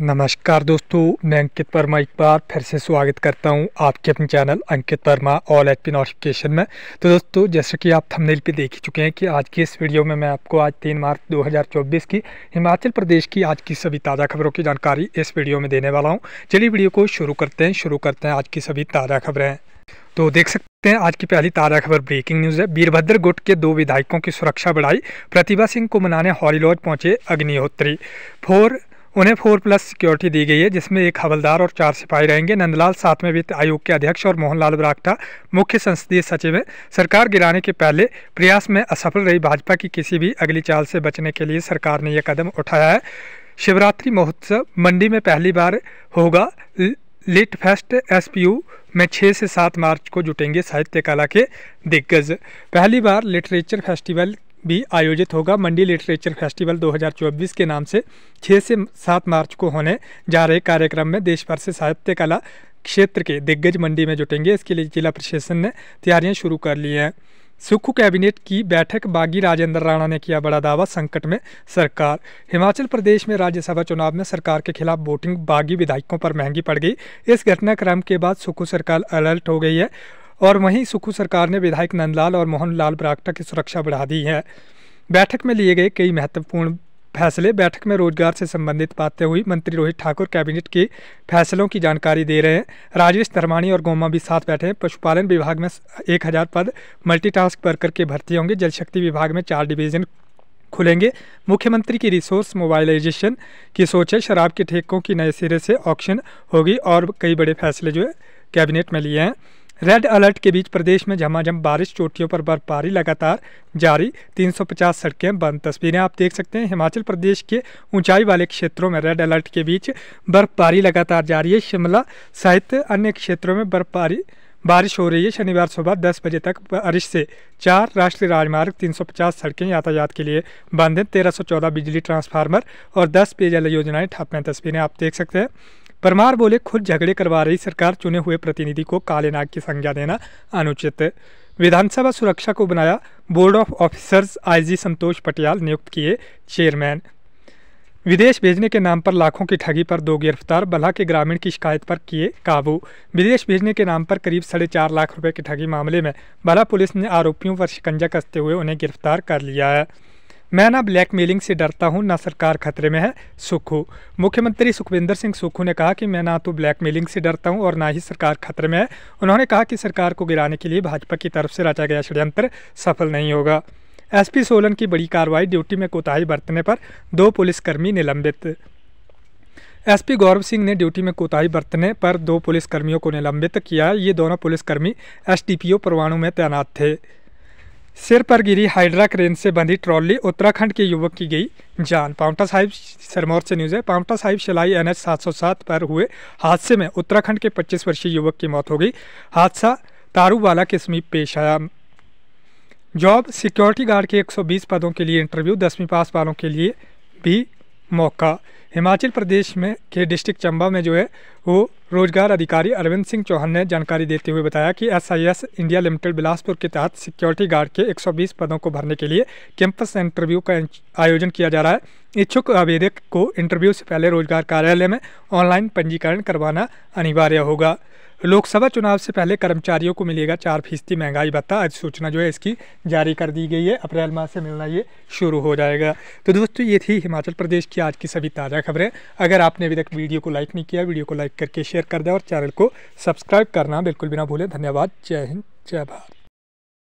नमस्कार दोस्तों मैं अंकित वर्मा एक बार फिर से स्वागत करता हूं आपके अपने channel Ankit Verma all H P notification में तो दोस्तों जैसे कि आप थंबनेल पे देख ही चुके हैं कि आज की इस वीडियो में मैं आपको आज तीन मार्च 2024 की हिमाचल प्रदेश की आज की सभी ताज़ा खबरों की जानकारी इस वीडियो में देने वाला हूँ चलिए वीडियो को शुरू करते हैं शुरू करते हैं आज की सभी ताज़ा खबरें तो देख सकते हैं आज की पहली ताज़ा खबर ब्रेकिंग न्यूज़ है वीरभद्र गुट के दो विधायकों की सुरक्षा बढ़ाई प्रतिभा सिंह को मनाने हॉली लॉज पहुंचे अग्निहोत्री फोर उन्हें फोर प्लस सिक्योरिटी दी गई है जिसमें एक हवलदार और चार सिपाही रहेंगे नंदलाल सातवें वित्त आयोग के अध्यक्ष और मोहनलाल बरागटा मुख्य संसदीय सचिव हैं सरकार गिराने के पहले प्रयास में असफल रही भाजपा की किसी भी अगली चाल से बचने के लिए सरकार ने यह कदम उठाया है शिवरात्रि महोत्सव मंडी में पहली बार होगा लिट फेस्ट एस में छः से सात मार्च को जुटेंगे साहित्य कला के दिग्गज पहली बार लिटरेचर फेस्टिवल भी आयोजित होगा मंडी लिटरेचर फेस्टिवल 2024 के नाम से 6 से 7 मार्च को होने जा रहे कार्यक्रम में देश भर से साहित्य कला क्षेत्र के दिग्गज मंडी में जुटेंगे इसके लिए जिला प्रशासन ने तैयारियां शुरू कर ली हैं सुख कैबिनेट की बैठक बागी राजेंद्र राणा ने किया बड़ा दावा संकट में सरकार हिमाचल प्रदेश में राज्यसभा चुनाव में सरकार के खिलाफ वोटिंग बागी विधायकों पर महंगी पड़ गई इस घटनाक्रम के बाद सुखू सरकार अलर्ट हो गई है और वहीं सुखू सरकार ने विधायक नंदलाल और मोहन लाल बरागटा की सुरक्षा बढ़ा दी है बैठक में लिए गए कई महत्वपूर्ण फैसले बैठक में रोजगार से संबंधित बातें हुई मंत्री रोहित ठाकुर कैबिनेट के फैसलों की जानकारी दे रहे हैं राजेश धर्माणी और गोमा भी साथ बैठे हैं पशुपालन विभाग में एक हज़ार पद मल्टीटास्क वर्कर के भर्ती होंगे जल शक्ति विभाग में चार डिवीजन खुलेंगे मुख्यमंत्री की रिसोर्स मोबाइलाइजेशन की सोच है शराब के ठेकों की नए सिरे से ऑप्शन होगी और कई बड़े फैसले जो है कैबिनेट में लिए हैं रेड अलर्ट के बीच प्रदेश में झमाझम बारिश चोटियों पर बर्फबारी लगातार जारी 350 सड़कें बंद तस्वीरें आप देख सकते हैं हिमाचल प्रदेश के ऊंचाई वाले क्षेत्रों में रेड अलर्ट के बीच बर्फबारी लगातार जारी है शिमला सहित अन्य क्षेत्रों में बर्फबारी बारिश हो रही है शनिवार सुबह 10 बजे तक बारिश से चार राष्ट्रीय राजमार्ग 350 सड़कें यातायात के लिए बंद हैं 1314 बिजली ट्रांसफार्मर और 10 पेयजल योजनाएं ठप हैं तस्वीरें आप देख सकते हैं परमार बोले खुद झगड़े करवा रही सरकार चुने हुए प्रतिनिधि को काले नाग की संज्ञा देना अनुचित विधानसभा सुरक्षा को बनाया board of officers IG Santosh Patial नियुक्त किए चेयरमैन विदेश भेजने के नाम पर लाखों की ठगी पर दो गिरफ्तार बल्हा के ग्रामीण की शिकायत पर किए काबू विदेश भेजने के नाम पर करीब साढ़े चार लाख रुपए की ठगी मामले में बल्हा पुलिस ने आरोपियों पर शिकंजा कसते हुए उन्हें गिरफ्तार कर लिया है मैं ना ब्लैकमेलिंग से डरता हूं ना सरकार खतरे में है सुखू मुख्यमंत्री सुखविंदर सिंह सुखू ने कहा कि मैं ना तो ब्लैकमेलिंग से डरता हूं और ना ही सरकार खतरे में है उन्होंने कहा कि सरकार को गिराने के लिए भाजपा की तरफ से रचा गया षड्यंत्र सफल नहीं होगा एसपी सोलन की बड़ी कार्रवाई ड्यूटी में कोताही बरतने पर दो पुलिसकर्मी निलंबित एसपी गौरव सिंह ने ड्यूटी में कोताही बरतने पर दो पुलिसकर्मियों को निलंबित किया ये दोनों पुलिसकर्मी एसडीपीओ परवाणु में तैनात थे सिर पर गिरी हाइड्रा क्रेन से बंधी ट्रॉली उत्तराखंड के युवक की गई जान पांवटा साहिब सिरमौर से न्यूज़ है पावटा साहिब शिलाई एन एच पर हुए हादसे में उत्तराखंड के 25 वर्षीय युवक की मौत हो गई हादसा तारूवाला के समीप पेश आया जॉब सिक्योरिटी गार्ड के 120 पदों के लिए इंटरव्यू दसवीं पास वालों के लिए भी मौका हिमाचल प्रदेश में के डिस्ट्रिक्ट चंबा में जो है वो रोजगार अधिकारी अरविंद सिंह चौहान ने जानकारी देते हुए बताया कि एसआईएस इंडिया लिमिटेड बिलासपुर के तहत सिक्योरिटी गार्ड के 120 पदों को भरने के लिए कैंपस इंटरव्यू का आयोजन किया जा रहा है इच्छुक आवेदक को इंटरव्यू से पहले रोजगार कार्यालय में ऑनलाइन पंजीकरण करवाना अनिवार्य होगा लोकसभा चुनाव से पहले कर्मचारियों को मिलेगा चार फीसदी महंगाई भत्ता अधिसूचना जो है इसकी जारी कर दी गई है अप्रैल माह से मिलना ये शुरू हो जाएगा तो दोस्तों ये थी हिमाचल प्रदेश की आज की सभी ताज़ा खबरें अगर आपने अभी तक वीडियो को लाइक नहीं किया वीडियो को लाइक करके शेयर कर दें और चैनल को सब्सक्राइब करना बिल्कुल भी ना भूलें धन्यवाद जय हिंद जय भारत